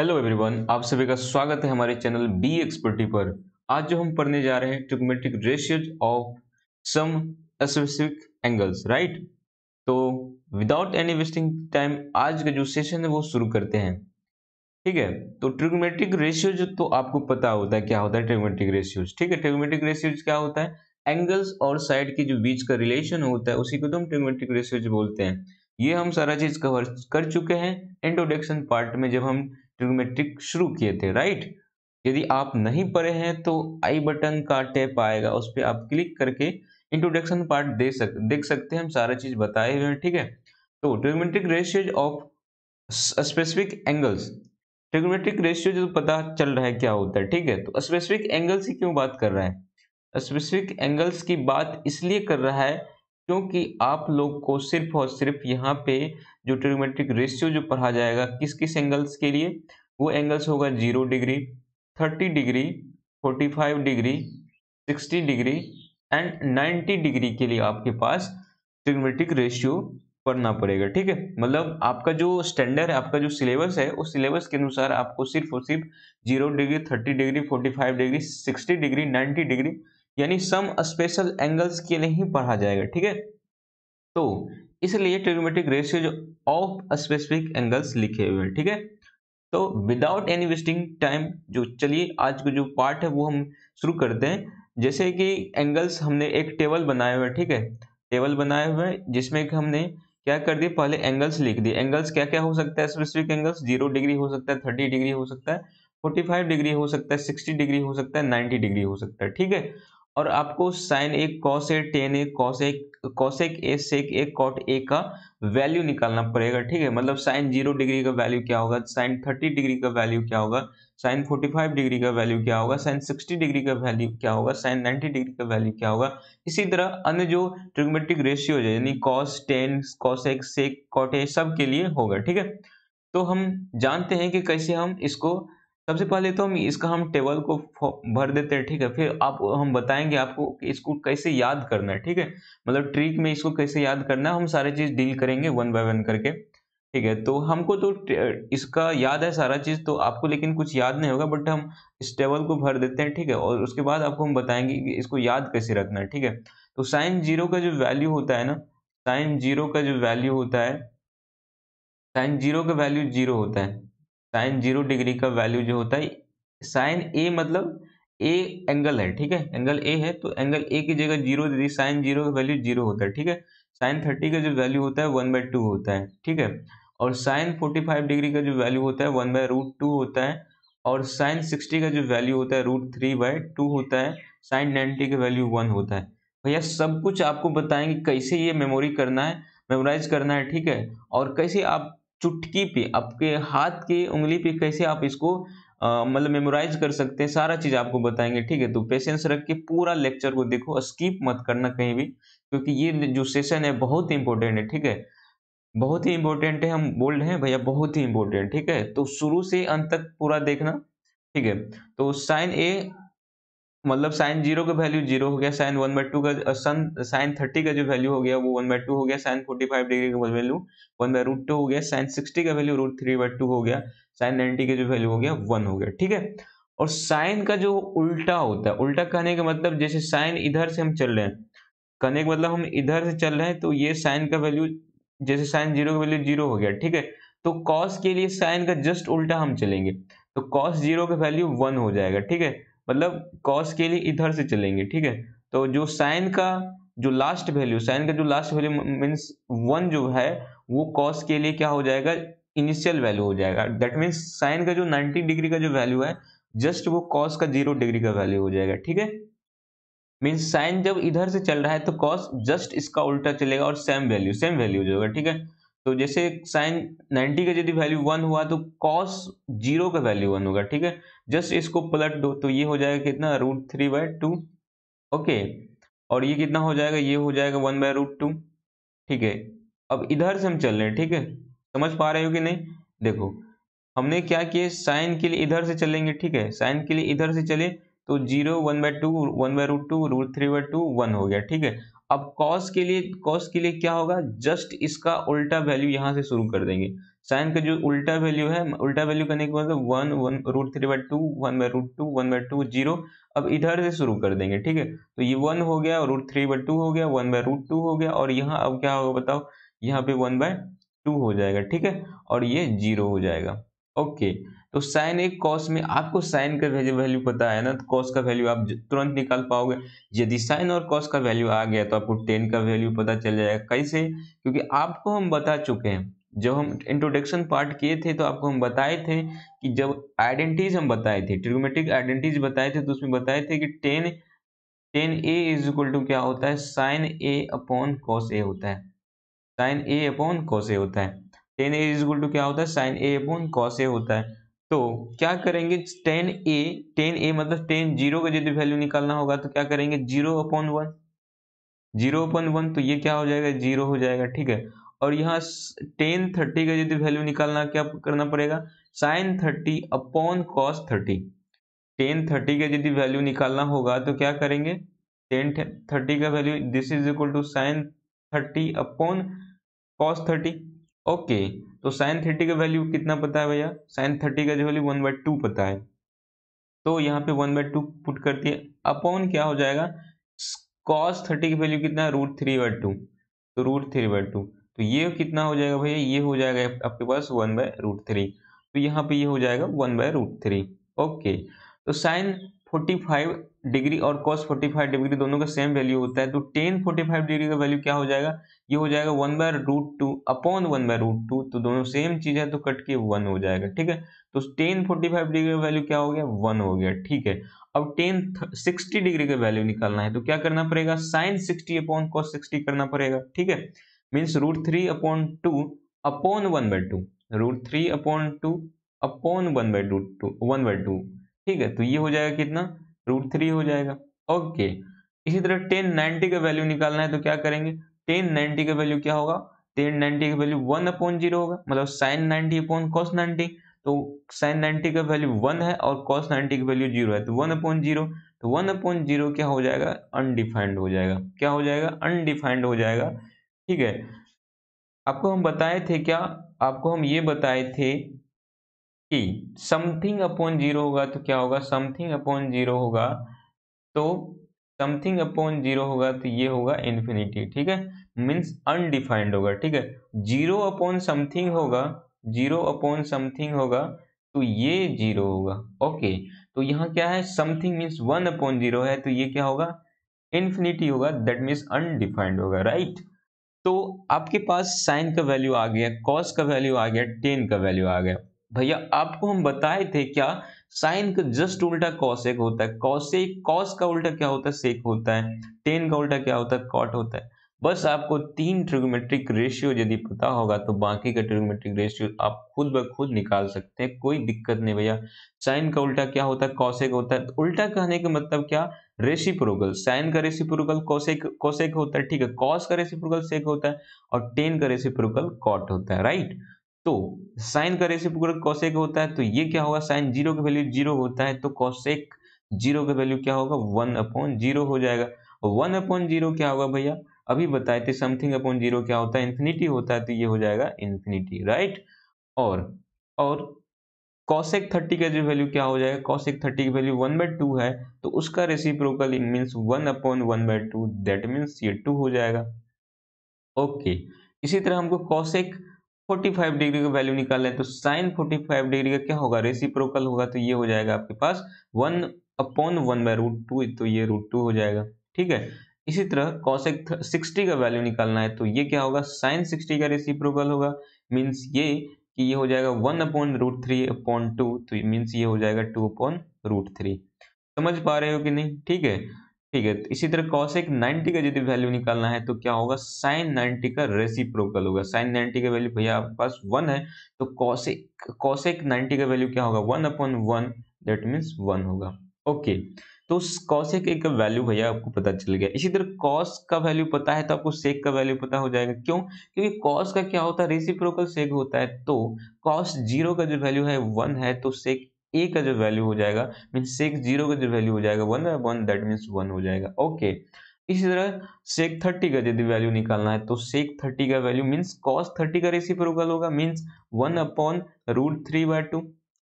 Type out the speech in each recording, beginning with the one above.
Hello everyone आप सभी का स्वागत है हमारे चैनल बी एक्सपर्टी पर आज जो हम पढ़ने जा रहे हैं trigonometric ratios of some specific angles right तो विदाउट एनी वेस्टिंग टाइम आज का जो सेशन है वो शुरू करते हैं ठीक है तो ट्रिग्नोमेट्रिक रेशियोज तो आपको पता होता है क्या होता है ट्रिग्नोमेट्रिक रेशियोज ठीक है ट्रिग्नोमेट्रिक रेशियोज क्या होता है एंगल्स और साइड के जो बीच का रिलेशन होता है उसी को तो हम ट्रिग्नोमेट्रिक रेशियोज बोलते हैं ये हम सारा चीज कवर कर चुके हैं इंट्रोडक्शन पार्ट में जब हम ट्रिग्नोमेट्रिक शुरू किए थे राइट यदि आप नहीं पढ़े हैं तो आई बटन का टैप आएगा उस पर आप क्लिक करके इंट्रोडक्शन पार्ट दे सक देख सकते हैं हम सारा चीज बताए हुए हैं ठीक है तो trigonometric ratios of specific angles trigonometric ratio जो पता चल रहा है क्या होता है ठीक है तो स्पेसिफिक एंगल्स की क्यों बात कर रहा है स्पेसिफिक एंगल्स की बात इसलिए कर रहा है क्योंकि आप लोग को सिर्फ और सिर्फ यहाँ पे जो ट्रिगोमेट्रिक रेशियो जो पढ़ा जाएगा किस किस एंगल्स के लिए वो एंगल्स होगा zero degree thirty degree forty five degree sixty degree and ninety degree के लिए आपके पास ट्रिगोमेट्रिक रेशियो पढ़ना पड़ेगा ठीक है मतलब आपका जो स्टैंडर्ड है आपका जो सिलेबस है उस सिलेबस के अनुसार आपको सिर्फ और सिर्फ zero degree thirty degree forty five degree sixty degree ninety degree यानी सम स्पेशल एंगल्स के लिए ही पढ़ा जाएगा ठीक है तो इसलिए ट्रिग्नोमेट्रिक रेशियो जो ऑफ स्पेसिफिक एंगल्स लिखे हुए हैं ठीक है तो विदाउट एनी वेस्टिंग टाइम जो चलिए आज का जो पार्ट है वो हम शुरू करते हैं जैसे कि एंगल्स हमने एक टेबल बनाया हुआ है ठीक है टेबल बनाया हुआ है जिसमें कि हमने क्या कर दिया पहले एंगल्स लिख दिए एंगल्स क्या क्या हो सकता है स्पेसिफिक एंगल्स जीरो डिग्री हो सकता है थर्टी डिग्री हो सकता है फोर्टी फाइव डिग्री हो सकता है सिक्सटी डिग्री हो सकता है नाइन्टी डिग्री हो सकता है ठीक है और आपको sine A cos A tan A cosec cosec A sec A cot A का वैल्यू निकालना पड़ेगा ठीक है मतलब साइन जीरो डिग्री का वैल्यू क्या होगा साइन थर्टी डिग्री का वैल्यू क्या होगा साइन फोर्टी फाइव डिग्री का वैल्यू क्या होगा साइन सिक्सटी डिग्री का वैल्यू क्या होगा साइन नाइन्टी डिग्री का वैल्यू क्या होगा इसी तरह अन्य जो ट्रिग्मेट्रिक रेशियो है यानी कॉस टेन कॉस एक सेक कॉट ए सब के लिए होगा ठीक है तो हम जानते हैं कि कैसे हम इसको सबसे पहले तो हम इसका हम टेबल को भर देते हैं ठीक है फिर आप हम बताएंगे आपको कि इसको कैसे याद करना है ठीक है मतलब ट्रिक में इसको कैसे याद करना है हम सारे चीज़ डील करेंगे वन बाय वन करके ठीक है तो हमको तो इसका याद है सारा चीज़ तो आपको लेकिन कुछ याद नहीं होगा बट हम इस टेबल को भर देते हैं ठीक है और उसके बाद आपको हम बताएंगे कि इसको याद कैसे रखना है ठीक है तो साइन जीरो का जो वैल्यू होता है ना साइन जीरो का जो वैल्यू होता है साइन जीरो का वैल्यू जीरो होता है साइन जीरो डिग्री का वैल्यू जो होता है साइन ए मतलब ए एंगल है ठीक है एंगल ए है तो एंगल ए की जगह जीरो दे दी साइन जीरो का वैल्यू जीरो होता है ठीक है साइन थर्टी का जो वैल्यू होता है वन बाय टू होता है ठीक है और साइन फोर्टी फाइव डिग्री का जो वैल्यू होता है वन बाय रूट टू होता है और साइन सिक्सटी का जो वैल्यू होता है रूट थ्री बाय टू होता है साइन नाइन्टी का वैल्यू वन होता है भैया सब कुछ आपको बताएंगे कैसे ये मेमोरी करना है मेमोराइज करना है ठीक है और कैसे आप चुटकी पे आपके हाथ के उंगली पे कैसे आप इसको मतलब मेमोराइज कर सकते हैं सारा चीज आपको बताएंगे ठीक है तो पेशेंस रख के पूरा लेक्चर को देखो स्किप मत करना कहीं भी क्योंकि ये जो सेशन है बहुत ही इंपॉर्टेंट है ठीक है बहुत ही इंपॉर्टेंट है हम बोल रहे हैं भैया बहुत ही इंपॉर्टेंट ठीक है तो शुरू से अंत तक पूरा देखना ठीक है तो साइन ए मतलब साइन जीरो का वैल्यू जीरो हो गया साइन वन बाई टू का सन साइन थर्टी का जो वैल्यू हो गया वो वन बाय टू हो गया साइन फोर्टी फाइव डिग्री का value one by root two हो गया साइन सिक्सटी का value root three by two हो गया साइन नाइनटी का जो वैल्यू हो गया वन हो गया ठीक है और साइन का जो उल्टा होता है उल्टा कहने का मतलब जैसे साइन इधर से हम चल रहे हैं कहने का मतलब हम इधर से चल रहे हैं तो ये साइन का वैल्यू जैसे साइन जीरो का वैल्यू जीरो हो गया ठीक है तो कॉस के लिए साइन का जस्ट उल्टा हम चलेंगे तो कॉस जीरो का वैल्यू वन हो जाएगा ठीक है मतलब कॉस के लिए इधर से चलेंगे ठीक है तो जो साइन का जो लास्ट वैल्यू साइन का जो लास्ट वैल्यू मीन्स वन जो है वो कॉस के लिए क्या हो जाएगा इनिशियल वैल्यू हो जाएगा दैट मीन्स साइन का जो नाइनटी डिग्री का जो वैल्यू है जस्ट वो कॉस का जीरो डिग्री का वैल्यू हो जाएगा ठीक है मीन्स साइन जब इधर से चल रहा है तो कॉस जस्ट इसका उल्टा चलेगा और सेम वैल्यू सेम वैल्यू हो जाएगा ठीक है तो जैसे साइन 90 का यदि वैल्यू वन हुआ तो कॉस जीरो का वैल्यू वन होगा ठीक है जस्ट इसको प्लट दो तो ये हो जाएगा कितना root three by two okay और ये कितना हो जाएगा ये हो जाएगा वन बाय रूट टू ठीक है अब इधर से हम चल रहे हैं ठीक है समझ पा रहे हो कि नहीं देखो हमने क्या किए साइन के लिए इधर से चलेंगे ठीक है साइन के लिए इधर से चले तो zero one by two one by root two root three by two one हो गया ठीक है अब कॉस के लिए कॉस के लिए क्या होगा जस्ट इसका उल्टा वैल्यू यहाँ से शुरू कर देंगे साइन का जो उल्टा वैल्यू है उल्टा वैल्यू करने के बाद one one root three by two one by root two one by two zero अब इधर से शुरू कर देंगे ठीक है तो ये वन हो गया रूट थ्री बाई टू हो गया वन बाई रूट टू हो गया और यहाँ अब क्या होगा बताओ यहाँ पे वन बाय टू हो जाएगा ठीक है और ये जीरो हो जाएगा ओके तो साइन एक कॉस में आपको साइन का वैल्यू पता है ना तो कॉस का वैल्यू आप तुरंत निकाल पाओगे यदि साइन और कॉस का वैल्यू आ गया तो आपको टेन का वैल्यू पता चल जाएगा कैसे क्योंकि आपको हम बता चुके हैं जब हम इंट्रोडक्शन पार्ट किए थे तो आपको हम बताए थे कि जब आइडेंटिटीज हम बताए थे ट्रिगोमेट्रिक आइडेंटिटीज बताए थे तो उसमें बताए थे कि tan tan A is equal to क्या होता है sine A upon cos A होता है sine A upon cos A होता है tan A is equal to क्या होता है sine A upon cos A होता है तो क्या करेंगे टेन ए टेन ए मतलब टेन जीरो का यदि वैल्यू निकालना होगा तो क्या करेंगे zero upon one zero upon one तो ये क्या हो जाएगा जीरो हो जाएगा ठीक है और यहाँ टेन थर्टी का यदि वैल्यू निकालना क्या करना पड़ेगा sine thirty upon cos thirty tan thirty का यदि वैल्यू निकालना होगा तो क्या करेंगे टेन थर्टी का value this is equal to sine thirty upon cos thirty okay तो साइन थर्टी का वैल्यू कितना पता है भैया साइन थर्टी का जो वैल्यू वन बाई टू पता है तो यहाँ पे वन बाई टू पुट करती है अपॉन क्या हो जाएगा कॉस थर्टी की वैल्यू कितना है रूट थ्री बाई टू तो रूट थ्री बाई टू तो ये कितना हो जाएगा भैया ये हो जाएगा आपके पास वन बाय रूट थ्री तो यहाँ पे ये हो जाएगा one by root three okay तो साइन फोर्टी फाइव डिग्री और कॉस 45 डिग्री दोनों का सेम वैल्यू होता है तो टेन 45 डिग्री का वैल्यू क्या हो जाएगा ये हो जाएगा one by root two upon one by root two तो दोनों सेम चीज है तो कट के वन हो जाएगा ठीक है तो टेन 45 डिग्री का वैल्यू क्या हो गया वन हो गया ठीक है अब टेन 60 डिग्री का वैल्यू निकालना है तो क्या करना पड़ेगा sine sixty upon cos sixty करना पड़ेगा ठीक है means root three upon two upon one by two root three upon two upon one by two one by two ठीक है तो ये हो जाएगा कितना रूट थ्री हो जाएगा ओके इसी तरह टेन नाइनटी का वैल्यू निकालना है तो क्या करेंगे टेन नाइनटी का वैल्यू क्या होगा टेन नाइनटी का वैल्यू वन अपॉन जीरो होगा मतलब sine ninety upon cos ninety तो साइन नाइनटी का वैल्यू वन है और कॉस नाइनटी का वैल्यू जीरो है तो वन अपॉन जीरो तो वन अपॉन जीरो क्या हो जाएगा अनडिफाइंड हो जाएगा क्या हो जाएगा अनडिफाइंड हो जाएगा ठीक है आपको हम बताए थे क्या आपको हम ये बताए थे कि समथिंग अपॉन जीरो होगा तो क्या होगा समथिंग अपॉन जीरो होगा तो समथिंग अपॉन जीरो होगा तो ये होगा इन्फिनिटी ठीक है मीन्स अनडिफाइंड होगा ठीक है जीरो अपॉन समथिंग होगा जीरो अपॉन समथिंग होगा तो ये जीरो होगा ओके तो यहाँ क्या है something means one upon zero है तो ये क्या होगा इन्फिनिटी होगा दैट मीन्स अनडिफाइंड होगा राइट तो आपके पास साइन का वैल्यू आ गया कॉस का वैल्यू आ गया टेन का वैल्यू आ गया भैया आपको हम बताए थे क्या साइन का जस्ट उल्टा कॉसेक होता है कॉसेक कॉस का उल्टा क्या होता है सेक होता है टेन का उल्टा क्या होता है कॉट होता है बस आपको तीन ट्रिगोमेट्रिक रेशियो यदि पता होगा तो बाकी का ट्रिगोमेट्रिक रेशियो आप खुद ब खुद निकाल सकते हैं कोई दिक्कत नहीं भैया साइन का उल्टा क्या होता है कौशेक होता है तो उल्टा कहने का मतलब क्या रेसिप्रोगल साइन का रेसिप्रोगल कौशेक कौशेक होता है ठीक है कॉस का रेसिप्रोगल सेक होता है और टेन का रेसिप्रोगल कॉट होता है राइट तो साइन का रेसिप्रोकल कॉसेक होता है तो ये क्या होगा साइन जीरो का वैल्यू जीरो होता है तो कॉसेक जीरो का वैल्यू क्या होगा वन अपॉन जीरो हो जाएगा वन अपॉन जीरो क्या होगा भैया अभी बताए थे समथिंग अपॉन जीरो क्या होता है इन्फिनिटी होता है तो ये हो जाएगा इन्फिनिटी राइट और और कॉसेक थर्टी का जो वैल्यू क्या हो जाएगा कॉसेक थर्टी की वैल्यू वन बाई टू है तो उसका reciprocal means one upon one by two that means ये टू हो जाएगा ओके इसी तरह हमको कॉसेक 45 डिग्री का वैल्यू निकाल लें तो साइन 45 डिग्री का क्या होगा रेसिप्रोकल होगा तो ये हो जाएगा आपके पास one upon one by root two तो ये रूट टू हो जाएगा ठीक है इसी तरह कॉसेक 60 का वैल्यू निकालना है तो ये क्या होगा साइन 60 का रेसिप्रोकल होगा मीन्स ये कि ये हो जाएगा one upon root three upon two तो मीन्स ये हो जाएगा टू अपॉन रूट थ्री समझ पा रहे हो कि नहीं ठीक है ठीक है इसी तरह कौशिक नाइनटी का यदि वैल्यू निकालना है तो क्या होगा साइन नाइनटी का रेसिप्रोकल होगा साइन नाइन्टी का वैल्यू भैया आपके पास वन है तो कॉशेक कॉशेक नाइन्टी का वैल्यू क्या होगा one upon one that means one होगा ओके तो कौशिक एक का वैल्यू भैया आपको पता चल गया इसी तरह कॉस का वैल्यू पता है तो आपको सेक का वैल्यू पता हो जाएगा क्यों क्योंकि कॉस का क्या होता है रेसिप्रोकल सेक होता है तो कॉस जीरो का जो वैल्यू है वन है तो सेक ए का जो वैल्यू हो जाएगा मीन सेक जीरो का जो वैल्यू हो जाएगा one by one that means one हो जाएगा ओके इसी तरह सेक थर्टी का यदि वैल्यू निकालना है तो सेक थर्टी का वैल्यू मीन्स कॉस थर्टी का रेसिप्रोकल होगा means one upon root three by two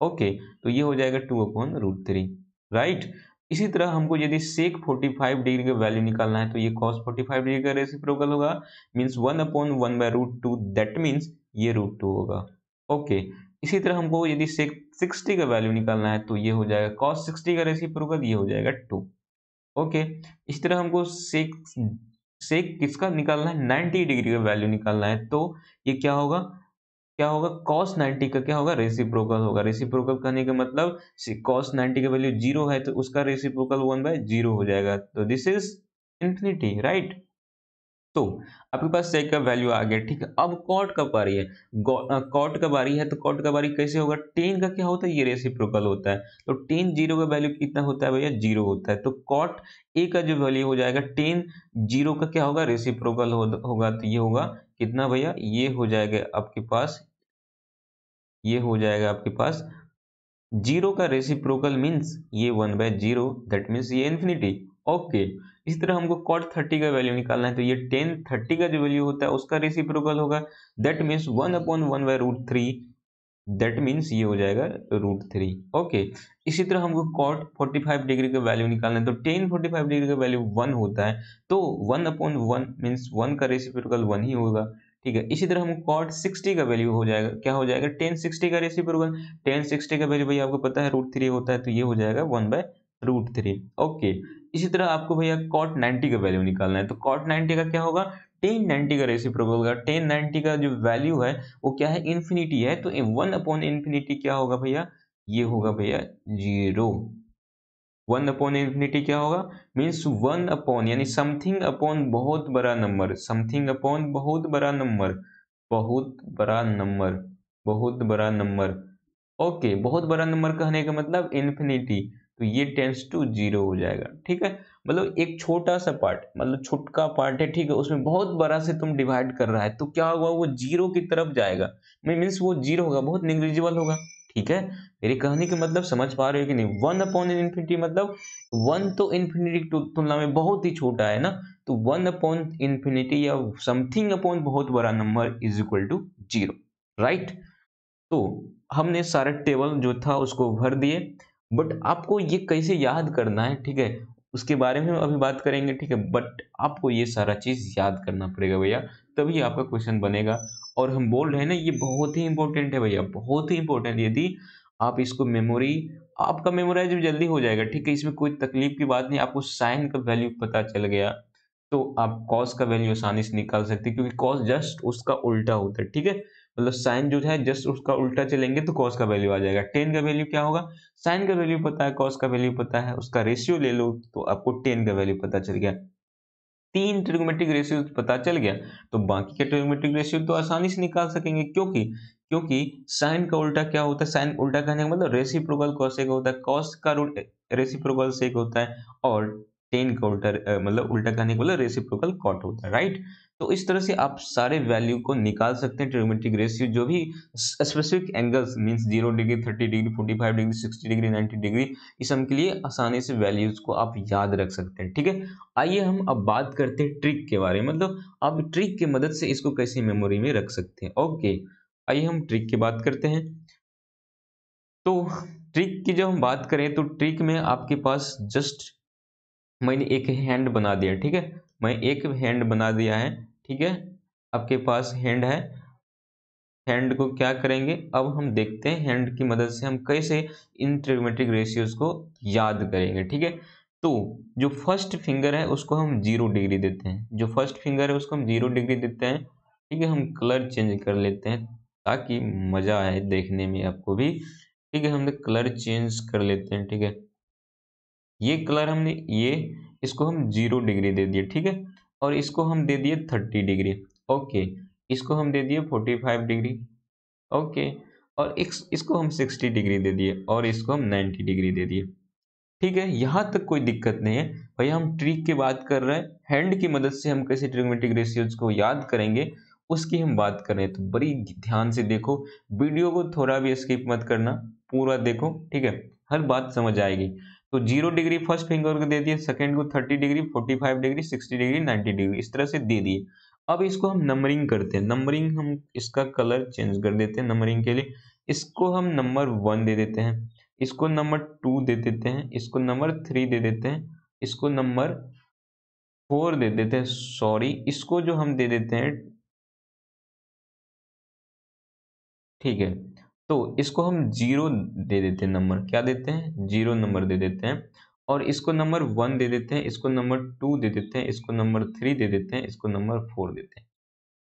okay तो ये हो जाएगा two upon root three right इसी तरह हमको यदि सेक 45 डिग्री का वैल्यू निकालना है तो ये कॉस 45 डिग्री का रेसिप्रोकल होगा means one upon one by root two that means ये रूट टू होगा ओके इसी तरह हमको यदि सिक्सटी का वैल्यू निकालना है तो ये हो जाएगा कॉस सिक्सटी का रेसिप्रोकल ये हो जाएगा टू ओके इस तरह हमको सेक सेक किसका निकालना है नाइन्टी डिग्री का वैल्यू निकालना है तो ये क्या होगा क्या होगा कॉस 90 का क्या होगा रेसिप्रोकल होगा रेसिप्रोकल कहने का मतलब कॉस 90 का वैल्यू जीरो है तो उसका रेसिप्रोकल वन बाय जीरो हो जाएगा तो दिस इज इंफिनिटी राइट तो आपके पास चेक का वैल्यू आ गया ठीक है अब कॉट कब आ रही है कॉट कब आ रही है तो कॉट कब आ रही कैसे होगा टेन का क्या होता है ये रेसिप्रोकल होता है तो टेन जीरो का वैल्यू कितना होता है भैया जीरो होता है तो कॉट ए का जो वैल्यू हो जाएगा टेन जीरो का क्या होगा रेसिप्रोकल होगा तो ये होगा कितना भैया ये हो जाएगा आपके पास ये हो जाएगा आपके पास जीरो का रेसिप्रोकल मीन्स ये one by zero that means ये इन्फिनिटी ओके इस तरह हमको कॉट थर्टी का वैल्यू निकालना है तो ये टेन थर्टी का जो वैल्यू होता है उसका रेसिप्रोकल होगा that means one upon one by root three that means ये हो जाएगा रूट थ्री ओके इसी तरह हमको कॉट फोर्टी फाइव डिग्री का वैल्यू निकालना है तो टेन फोर्टी फाइव डिग्री का वैल्यू वन होता है तो one upon one means one का रेसिप्रोकल वन ही होगा ठीक है इसी तरह हमको कॉट सिक्सटी का वैल्यू हो जाएगा क्या हो जाएगा टेन सिक्सटी का रेसिप्रोकल टेन सिक्सटी का वैल्यू भाई आपको पता है रूट थ्री होता है तो ये हो जाएगा one by root three okay इसी तरह आपको भैया कॉट नाइन्टी का वैल्यू निकालना है तो कॉट नाइनटी का क्या होगा टेन नाइनटी का प्रोबल होगा टेन नाइनटी का जो वैल्यू है वो क्या है इन्फिनिटी है तो वन अपॉन इन्फिनिटी क्या होगा भैया ये होगा भैया जीरो वन अपॉन इन्फिनिटी क्या होगा मीन्स वन अपॉन यानी समथिंग अपॉन बहुत बड़ा नंबर समथिंग अपॉन बहुत बड़ा नंबर बहुत बड़ा नंबर बहुत बड़ा नंबर ओके बहुत बड़ा नंबर कहने का मतलब इन्फिनिटी तो ये टेंस टू जीरो हो जाएगा ठीक है मतलब एक छोटा सा पार्ट मतलब छुटका पार्ट है ठीक है उसमें बहुत बड़ा से तुम डिवाइड कर रहा है तो क्या होगा वो जीरो की तरफ जाएगा मीन्स वो जीरो होगा बहुत निग्लिजिबल होगा ठीक है मेरी कहने के मतलब समझ पा रहे हो कि नहीं वन अपॉन इन्फिनिटी मतलब वन तो इन्फिनिटी तुलना में बहुत ही छोटा है ना तो वन अपॉन इन्फिनिटी या समथिंग अपॉन बहुत बड़ा number is equal to zero right तो हमने सारे टेबल जो था उसको भर दिए बट आपको ये कैसे याद करना है ठीक है उसके बारे में अभी बात करेंगे ठीक है बट आपको ये सारा चीज़ याद करना पड़ेगा भैया तभी आपका क्वेश्चन बनेगा और हम बोल रहे हैं ना ये बहुत ही इंपॉर्टेंट है भैया बहुत ही इंपॉर्टेंट यदि आप इसको मेमोरी आपका मेमोराइज भी जल्दी हो जाएगा ठीक है इसमें कोई तकलीफ की बात नहीं आपको साइन का वैल्यू पता चल गया तो आप कॉस का वैल्यू आसानी से निकाल सकते क्योंकि कॉस जस्ट उसका उल्टा होता है ठीक है मतलब साइन जो है जस्ट उसका उल्टा चलेंगे तो कॉस का वैल्यू आ जाएगा टेन का वैल्यू क्या होगा साइन का वैल्यू पता है कॉस का वैल्यू पता है उसका रेशियो ले लो तो आपको टेन का वैल्यू पता चल गया तीन ट्रिगोमेट्रिक रेशियो तो पता चल गया तो बाकी के ट्रिगोमेट्रिक रेशियो तो आसानी से निकाल सकेंगे क्योंकि क्योंकि साइन का उल्टा क्या होता है साइन उल्टा कहने का मतलब रेसिप्रोकल कॉस एक होता है कॉस का रूट रेसिप्रोगल से एक होता है और टेन का उल्टा मतलब उल्टा कहने का मतलब रेसिप्रोकल कॉट होता है राइट तो इस तरह से आप सारे वैल्यू को निकाल सकते हैं ट्रिग्नोमेट्रिक रेशियो जो भी specific angles means zero degree thirty degree forty five degree sixty degree ninety degree इस हम के लिए आसानी से वैल्यूज को आप याद रख सकते हैं ठीक है आइए हम अब बात करते हैं ट्रिक के बारे में मतलब आप ट्रिक की मदद से इसको कैसे मेमोरी में रख सकते हैं ओके आइए हम ट्रिक की बात करते हैं तो ट्रिक की जब हम बात करें तो ट्रिक में आपके पास जस्ट मैंने एक हैंड बना दिया ठीक है मैं एक हैंड बना दिया है ठीक है आपके पास हैंड है हैंड को क्या करेंगे अब हम देखते हैं हैंड की मदद से हम कैसे इन ट्रिग्नोमेट्रिक रेशियोज को याद करेंगे ठीक है तो जो फर्स्ट फिंगर है उसको हम जीरो डिग्री देते हैं जो फर्स्ट फिंगर है उसको हम जीरो डिग्री देते हैं ठीक है हम कलर चेंज कर लेते हैं ताकि मज़ा आए देखने में आपको भी ठीक है हमने कलर चेंज कर लेते हैं ठीक है ये कलर हमने ये इसको हम जीरो डिग्री दे दिए ठीक है और इसको हम दे दिए थर्टी डिग्री ओके इसको हम दे दिए फोर्टी फाइव डिग्री ओके और इस, इसको हम सिक्सटी डिग्री दे दिए और इसको हम नाइन्टी डिग्री दे दिए ठीक है यहाँ तक कोई दिक्कत नहीं है भैया हम ट्रिक की बात कर रहे हैं हैंड की मदद से हम कैसे ट्रिग्नोमेट्रिक रेशियोज को याद करेंगे उसकी हम बात कर रहे हैं तो बड़ी ध्यान से देखो वीडियो को थोड़ा भी स्किप मत करना पूरा देखो ठीक है हर बात समझ आएगी तो जीरो डिग्री फर्स्ट फिंगर को दे दिए सेकंड को thirty degree forty five degree sixty degree ninety degree इस तरह से दे दिए अब इसको हम नंबरिंग करते हैं नंबरिंग हम इसका कलर चेंज कर देते हैं नंबरिंग के लिए इसको हम नंबर वन दे देते हैं इसको नंबर टू दे देते हैं इसको नंबर थ्री दे देते हैं इसको नंबर फोर दे देते हैं सॉरी इसको जो हम दे देते हैं ठीक है तो इसको हम जीरो दे देते हैं नंबर क्या देते हैं जीरो नंबर दे देते हैं और इसको नंबर वन दे देते हैं इसको नंबर टू दे देते हैं इसको नंबर थ्री दे देते हैं इसको नंबर फोर देते हैं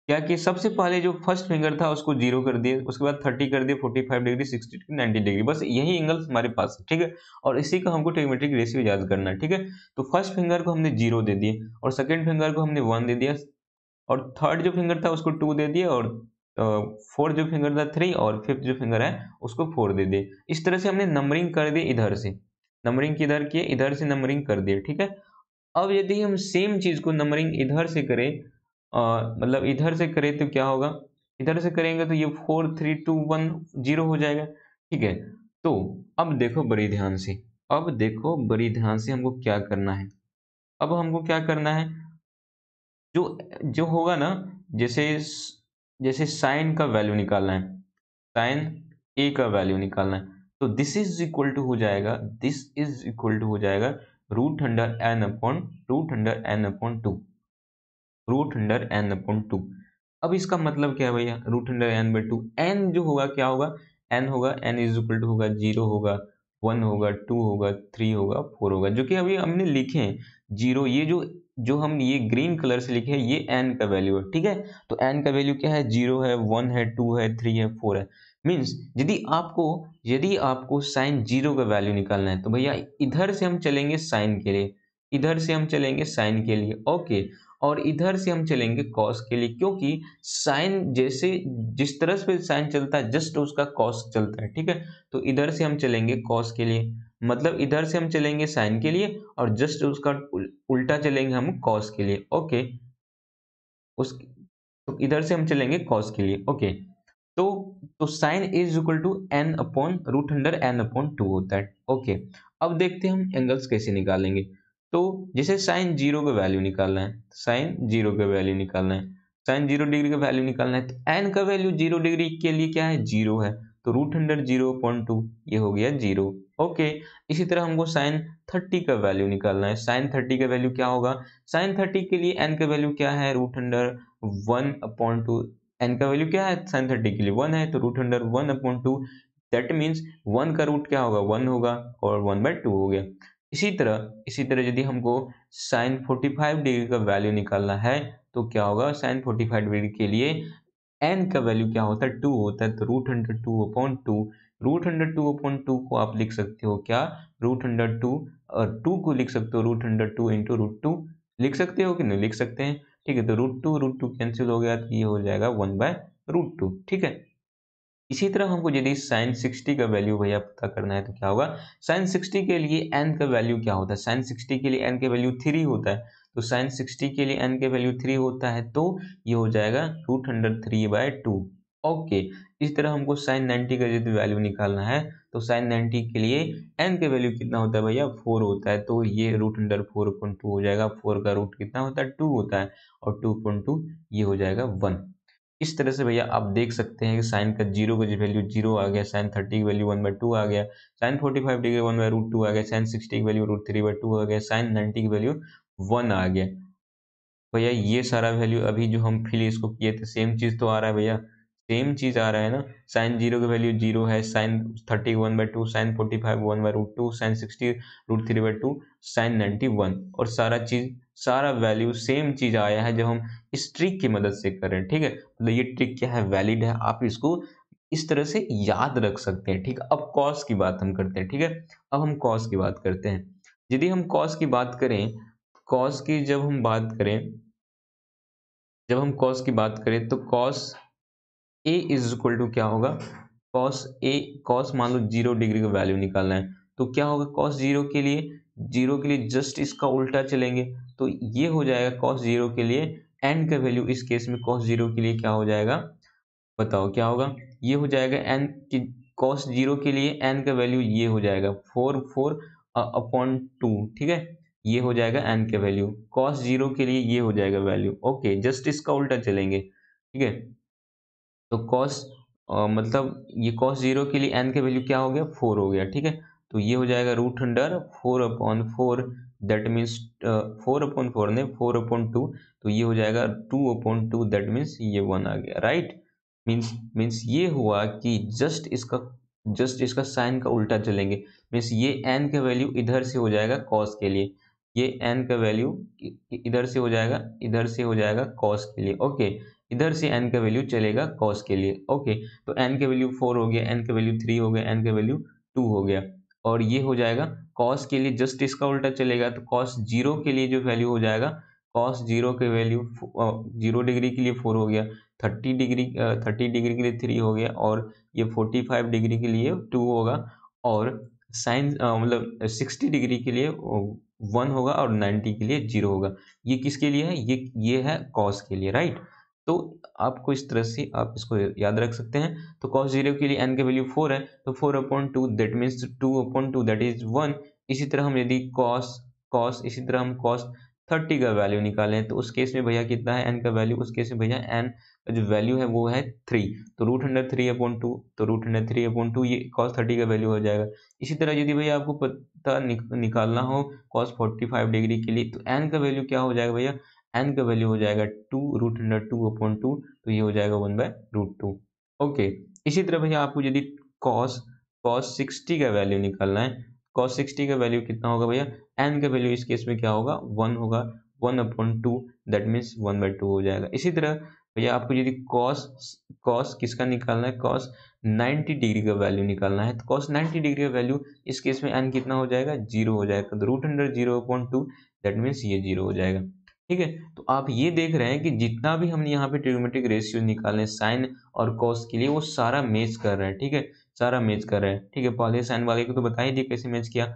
क्या कि सबसे पहले जो फर्स्ट फिंगर था उसको जीरो कर दिए उसके बाद थर्टी कर दिए forty five degree sixty degree ninety degree बस यही एंगल हमारे पास है ठीक है और इसी का हमको टेगमेट्रिक रेशियो याद करना है ठीक है तो फर्स्ट फिंगर को हमने जीरो दे दिए और सेकेंड फिंगर को हमने वन दे दिया और थर्ड जो फिंगर था उसको टू दे दिया और फोर्थ जो फिंगर था थ्री और फिफ्थ जो फिंगर है उसको फोर दे दिए इस तरह से हमने नंबरिंग कर दी इधर से नंबरिंग किधर किए इधर से नंबरिंग कर दिए ठीक है अब यदि हम सेम चीज को नंबरिंग इधर से करें मतलब इधर से करें तो क्या होगा इधर से करेंगे तो ये four three two one zero हो जाएगा ठीक है तो अब देखो बड़ी ध्यान से अब देखो बड़ी ध्यान से हमको क्या करना है अब हमको क्या करना है जो जो होगा ना जैसे जैसे साइन का वैल्यू निकालना है साइन ए का वैल्यू निकालना है तो दिस इज इक्वल टू हो जाएगा दिस इज इक्वल टू हो जाएगा root under n upon root under n upon two root under n upon two अब इसका मतलब क्या है भैया root under n by two n जो होगा क्या होगा एन होगा एन इज इक्वल टू होगा जीरो होगा वन होगा टू होगा थ्री होगा फोर होगा जो कि अभी हमने लिखे हैं जीरो ये जो जो हम ये ग्रीन कलर से लिखे हैं ये एन का वैल्यू है ठीक है तो एन का वैल्यू क्या है जीरो है वन है टू है थ्री है फोर है मीन्स यदि आपको यदि आपको साइन जीरो का वैल्यू निकालना है तो भैया इधर से हम चलेंगे साइन के लिए इधर से हम चलेंगे साइन के लिए ओके और इधर से हम चलेंगे कॉस के लिए क्योंकि साइन जैसे जिस तरह से साइन चलता है जस्ट उसका कॉस चलता है ठीक है तो इधर से हम चलेंगे कॉस के लिए मतलब इधर से हम चलेंगे साइन के लिए और जस्ट उसका उल्टा चलेंगे हम कॉस के लिए ओके उस तो इधर से हम चलेंगे कॉस के लिए ओके तो तो sine is equal to n upon root under n upon two होता है ओके अब देखते हैं हम एंगल्स कैसे निकालेंगे तो जैसे साइन जीरो का वैल्यू निकालना है साइन जीरो का वैल्यू निकालना है साइन जीरो डिग्री का वैल्यू निकालना है तो एन का वैल्यू जीरो डिग्री के लिए क्या है जीरो है तो root under zero upon two ये हो गया जीरो ओके इसी तरह हमको साइन थर्टी का वैल्यू निकालना है साइन थर्टी का वैल्यू क्या होगा साइन थर्टी के लिए एन का वैल्यू क्या है root under one upon two n का वैल्यू क्या है साइन थर्टी के लिए वन है तो root under one upon two that means one का रूट क्या होगा वन होगा और वन बाई टू हो गया इसी तरह इसी तरह यदि हमको साइन फोर्टी फाइव डिग्री का वैल्यू निकालना है तो क्या होगा साइन फोर्टी फाइव डिग्री के लिए एन का वैल्यू क्या होता है टू होता है तो root under two upon two root under two upon two को आप लिख सकते हो क्या रूट अंडर टू और टू को लिख सकते हो root under two into root two लिख सकते हो कि नहीं लिख सकते हैं ठीक है तो root two root two cancel हो गया तो ये हो जाएगा वन बाय रूट टू ठीक है इसी तरह हमको यदि साइन सिक्सटी का वैल्यू भैया पता करना है तो क्या होगा साइन सिक्सटी के लिए एन का वैल्यू क्या होता है साइन सिक्सटी के लिए एन का वैल्यू थ्री होता है तो साइन सिक्सटी के लिए एन का वैल्यू थ्री होता है तो ये हो जाएगा root under three by two okay इस तरह हमको साइन नाइन्टी का यदि वैल्यू निकालना है तो साइन नाइन्टी के लिए एन के वैल्यू कितना होता है भैया फोर होता है तो ये root under four point two हो जाएगा फोर का रूट कितना होता है टू होता है और टू पॉइंट टू ये हो जाएगा वन इस तरह से भैया आप देख सकते हैं कि साइन का जीरो का वैल्यू जीरो आ गया साइन थर्टी की वैल्यू वन बाई टू आ गया sine forty five degree one by root two आ गया साइन सिक्सटी की value root three by two आ गया साइन नाइन्टी की वैल्यू वन आ गया भैया ये सारा वैल्यू अभी जो हम फिल इसको किए थे सेम चीज़ तो आ रहा है भैया सेम चीज़ आ रहा है ना साइन जीरो की वैल्यू जीरो है sine thirty one by two sine forty five one by root two sine sixty root three by two sine ninety one और सारा चीज़ सारा वैल्यू सेम चीज़ आया है जब हम इस ट्रिक की मदद से कर रहे हैं ठीक है तो ये ट्रिक क्या है वैलिड है आप इसको इस तरह से याद रख सकते हैं ठीक है अब कॉस की बात हम करते हैं ठीक है अब हम कॉस की बात करते हैं यदि हम कॉस की बात करें कॉस की जब हम बात करें जब हम कॉस की बात करें तो cos A is equal to क्या होगा कॉस ए कॉस मान लो जीरो डिग्री का वैल्यू निकालना है तो क्या होगा कॉस जीरो के लिए जीरो के लिए जस्ट इसका उल्टा चलेंगे तो ये हो जाएगा कॉस जीरो के लिए एन का वैल्यू इस केस में कॉस जीरो के लिए क्या हो जाएगा बताओ क्या होगा ये हो जाएगा एन की कॉस जीरो के लिए एन का वैल्यू ये हो जाएगा फोर फोर अपॉन टू ठीक है ये हो जाएगा एन का वैल्यू कॉस जीरो के लिए ये हो जाएगा वैल्यू ओके जस्ट इसका उल्टा चलेंगे ठीक है तो कॉस मतलब ये कॉस जीरो के लिए एन के वैल्यू क्या हो गया फोर हो गया ठीक है तो ये हो जाएगा root under four upon four that means four upon four ने फोर अपॉन टू तो ये हो जाएगा two upon two that means ये वन आ गया राइट मीन्स मीन्स ये हुआ कि जस्ट इसका जस्ट इसका साइन का उल्टा चलेंगे मीन्स ये एन का वैल्यू इधर से हो जाएगा कॉस के लिए ये एन का वैल्यू इधर से हो जाएगा इधर से हो जाएगा कॉस के लिए ओके okay. इधर से एन का वैल्यू चलेगा कॉस के लिए ओके तो एन के वैल्यू फोर हो गया एन के वैल्यू थ्री हो गया एन के वैल्यू टू हो गया और ये हो जाएगा कॉस के लिए जस्ट इसका उल्टा चलेगा तो कॉस जीरो के लिए जो वैल्यू हो जाएगा कॉस जीरो के वैल्यू जीरो डिग्री के लिए फोर हो गया थर्टी डिग्री थर्टी डिग्री के लिए थ्री हो गया और ये फोर्टी फाइव डिग्री के लिए टू होगा और साइन मतलब सिक्सटी डिग्री के लिए वन होगा और नाइन्टी के लिए जीरो होगा ये किसके लिए है ये ये है कॉस के लिए राइट right? तो आपको इस तरह से आप इसको याद रख सकते हैं तो कॉस जीरो के लिए एन के वैल्यू फोर है तो four upon two that means two upon two that is one इसी तरह हम यदि कॉस कॉस इसी तरह हम कॉस थर्टी का वैल्यू निकालें तो उस केस में भैया कितना है एन का वैल्यू उस केस में भैया एन का जो वैल्यू है वो है थ्री तो root under three upon two तो root under three upon two ये कॉस थर्टी का वैल्यू हो जाएगा इसी तरह यदि भैया आपको पता निक, निकालना हो कॉस फोर्टी फाइव डिग्री के लिए तो एन का वैल्यू क्या हो जाएगा भैया एन का वैल्यू हो जाएगा two root under two upon two तो ये हो जाएगा one by root two okay इसी तरह भैया आपको यदि कॉस कॉस सिक्सटी का वैल्यू निकालना है कॉस सिक्सटी का वैल्यू कितना होगा भैया एन का वैल्यू इस केस में क्या होगा वन होगा one upon two that means one by two हो जाएगा इसी तरह भैया आपको यदि कॉस कॉस किसका निकालना है कॉस 90 डिग्री का वैल्यू निकालना है तो कॉस 90 डिग्री का वैल्यू इस केस में एन कितना हो जाएगा जीरो हो जाएगा तो root under zero upon two that means ये जीरो हो जाएगा ठीक है तो आप ये देख रहे हैं कि जितना भी हमने यहाँ पे ट्रिगोमेट्रिक रेशियो निकाले साइन और कॉस के लिए वो सारा मैच कर रहा है ठीक है सारा मैच कर रहा है ठीक है पहले साइन वाले को तो बता ही दिए कैसे मैच किया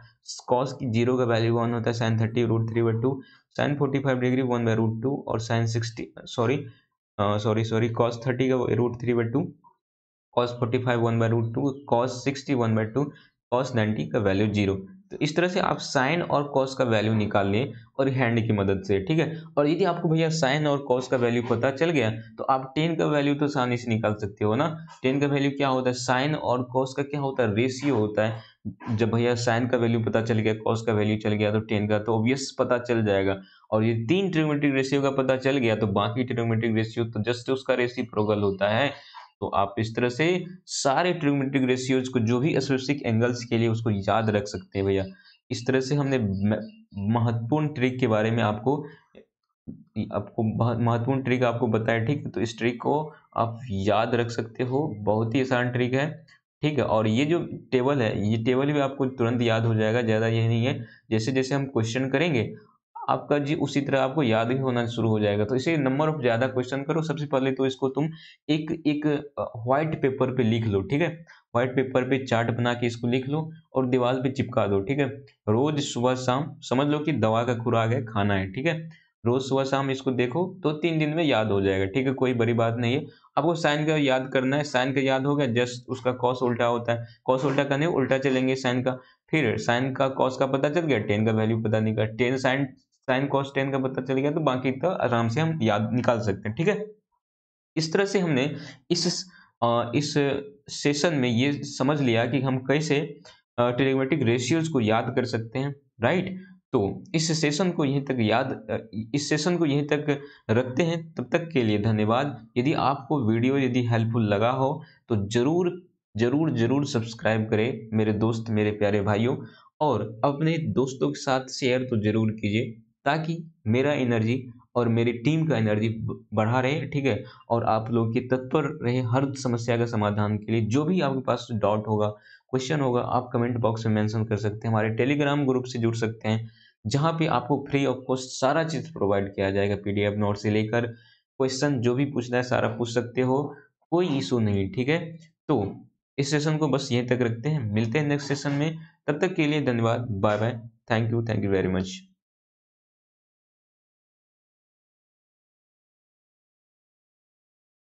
कॉस की जीरो का वैल्यू वन होता है sine thirty root three by two sine forty five degree one by root two और sine sixty sorry sorry sorry cos thirty का root three by two cos forty five one by root two cos sixty one by two cos ninety का value zero तो इस तरह से आप sign और cos का वैल्यू निकाल लें और हैंड की मदद से ठीक है और यदि आपको भैया साइन और कॉस का वैल्यू पता चल गया तो आप टेन का वैल्यू तो आसानी से निकाल सकते हो ना टेन का वैल्यू क्या होता है साइन और कॉस का क्या होता है रेशियो होता है जब भैया साइन का वैल्यू पता चल गया कॉस का वैल्यू चल गया तो टेन का तो ऑब्वियस पता चल जाएगा और ये तीन ट्रिगोमेट्रिक रेशियो का पता चल गया तो बाकी ट्रिगोमेट्रिक रेशियो तो जस्ट उसका रेशियो प्रोगल होता है तो आप इस तरह से सारे ट्रिग्नोमेट्रिक रेशियोज को जो भी स्पेसिफिक एंगल्स के लिए उसको याद रख सकते हैं भैया इस तरह से हमने महत्वपूर्ण ट्रिक के बारे में आपको आपको महत्वपूर्ण ट्रिक आपको बताया ठीक तो इस ट्रिक को आप याद रख सकते हो बहुत ही आसान ट्रिक है ठीक है और ये जो टेबल है ये टेबल भी आपको तुरंत याद हो जाएगा ज़्यादा ये नहीं है जैसे जैसे हम क्वेश्चन करेंगे आपका जी उसी तरह आपको याद ही होना शुरू हो जाएगा तो इसे नंबर ऑफ ज़्यादा क्वेश्चन करो सबसे पहले तो इसको तुम एक एक व्हाइट पेपर पे लिख लो ठीक है व्हाइट पेपर पे चार्ट बना के इसको लिख लो और दीवार पे चिपका दो ठीक है रोज सुबह शाम समझ लो कि दवा का खुराक है खाना है ठीक है रोज सुबह शाम इसको देखो तो तीन दिन में याद हो जाएगा ठीक है कोई बड़ी बात नहीं है आपको साइन का याद करना है साइन का याद हो गया जस्ट उसका कॉस उल्टा होता है कॉस उल्टा करने उल्टा चलेंगे साइन का फिर साइन का कॉस का पता चल गया टेन का वैल्यू पता नहीं कर tan sine sine cos tan का पता चल गया तो बाकी का आराम से हम याद निकाल सकते हैं ठीक है इस तरह से हमने इस इस सेशन में ये समझ लिया कि हम कैसे ट्रिग्नोमेट्रिक रेशियोज को याद कर सकते हैं राइट तो इस सेशन को यहीं तक याद इस सेशन को यहीं तक रखते हैं तब तक के लिए धन्यवाद यदि आपको वीडियो यदि हेल्पफुल लगा हो तो ज़रूर ज़रूर ज़रूर सब्सक्राइब करें मेरे दोस्त मेरे प्यारे भाइयों और अपने दोस्तों के साथ शेयर तो ज़रूर कीजिए ताकि मेरा एनर्जी और मेरी टीम का एनर्जी बढ़ा रहे ठीक है और आप लोग के तत्पर रहे हर समस्या का समाधान के लिए जो भी आपके पास डाउट होगा क्वेश्चन होगा आप कमेंट बॉक्स में मेंशन कर सकते हैं हमारे टेलीग्राम ग्रुप से जुड़ सकते हैं जहाँ पे आपको फ्री ऑफ कॉस्ट सारा चीज़ प्रोवाइड किया जाएगा पीडीएफ नोट से लेकर क्वेश्चन जो भी पूछना है सारा पूछ सकते हो कोई इशू नहीं ठीक है तो इस सेशन को बस यहीं तक रखते हैं मिलते हैं नेक्स्ट सेशन में तब तक के लिए धन्यवाद bye bye thank you thank you very much